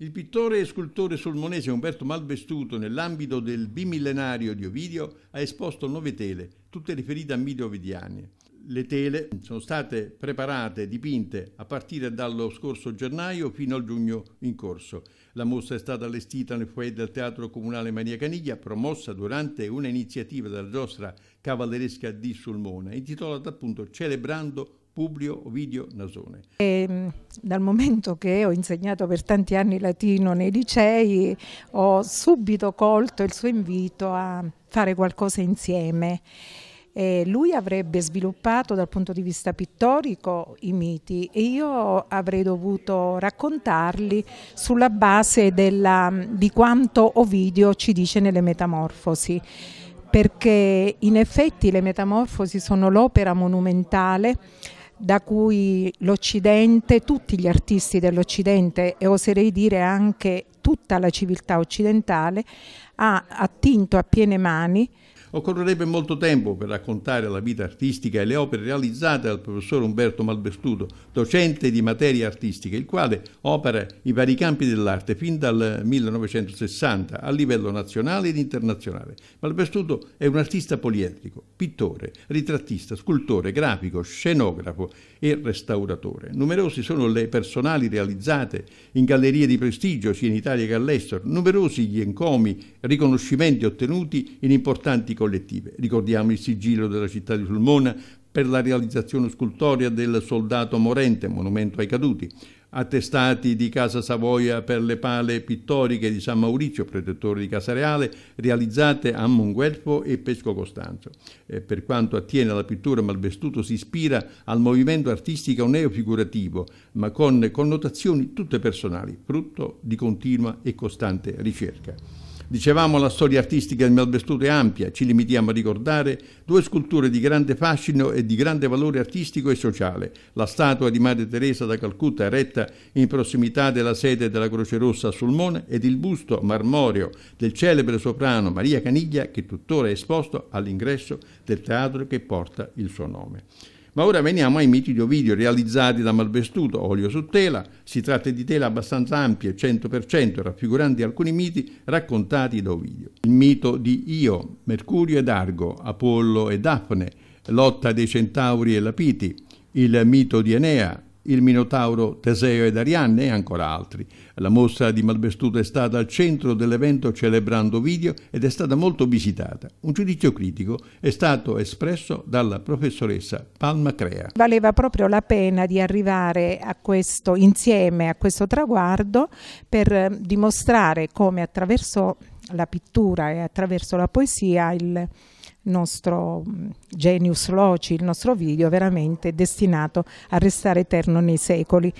Il pittore e scultore solmonese Umberto Malvestuto, nell'ambito del bimillenario di Ovidio, ha esposto nove tele, tutte riferite a miti ovidiani. Le tele sono state preparate, dipinte a partire dallo scorso gennaio fino al giugno in corso. La mostra è stata allestita nel foyer del Teatro Comunale Maria Caniglia, promossa durante un'iniziativa della giostra cavalleresca di Sulmona, intitolata appunto Celebrando Publio Ovidio Nasone. E, ehm, dal momento che ho insegnato per tanti anni latino nei licei, ho subito colto il suo invito a fare qualcosa insieme eh, lui avrebbe sviluppato dal punto di vista pittorico i miti e io avrei dovuto raccontarli sulla base della, di quanto Ovidio ci dice nelle Metamorfosi perché in effetti le Metamorfosi sono l'opera monumentale da cui l'Occidente, tutti gli artisti dell'Occidente e oserei dire anche tutta la civiltà occidentale ha attinto a piene mani Occorrerebbe molto tempo per raccontare la vita artistica e le opere realizzate dal professor Umberto Malvestuto, docente di materie artistiche, il quale opera i vari campi dell'arte fin dal 1960 a livello nazionale ed internazionale. Malvestuto è un artista poliedrico, pittore, ritrattista, scultore, grafico, scenografo e restauratore. Numerosi sono le personali realizzate in gallerie di prestigio sia in Italia che all'estero, numerosi gli encomi, riconoscimenti ottenuti in importanti collettive. Ricordiamo il sigillo della città di Sulmona per la realizzazione scultorea del soldato morente, monumento ai caduti, attestati di Casa Savoia per le pale pittoriche di San Maurizio, protettore di Casa Reale, realizzate a Monguelfo e Pesco Costanzo. E per quanto attiene alla pittura Malvestuto si ispira al movimento artistico neofigurativo, ma con connotazioni tutte personali, frutto di continua e costante ricerca. Dicevamo la storia artistica del Melbestuto è ampia, ci limitiamo a ricordare due sculture di grande fascino e di grande valore artistico e sociale, la statua di Madre Teresa da Calcutta eretta in prossimità della sede della Croce Rossa a Sulmone ed il busto marmoreo del celebre soprano Maria Caniglia che tuttora è esposto all'ingresso del teatro che porta il suo nome. Ma ora veniamo ai miti di Ovidio realizzati da Malvestuto, olio su tela. Si tratta di tela abbastanza ampie, 100%, raffiguranti alcuni miti raccontati da Ovidio. Il mito di Io, Mercurio ed Argo, Apollo e Daphne, lotta dei centauri e lapiti, il mito di Enea, il Minotauro Teseo ed Arianne e ancora altri. La mostra di Malvestuto è stata al centro dell'evento celebrando video ed è stata molto visitata. Un giudizio critico è stato espresso dalla professoressa Palma Crea. Valeva proprio la pena di arrivare a questo, insieme a questo traguardo per eh, dimostrare come attraverso la pittura e attraverso la poesia il nostro mm, genius loci, il nostro video veramente destinato a restare eterno nei secoli.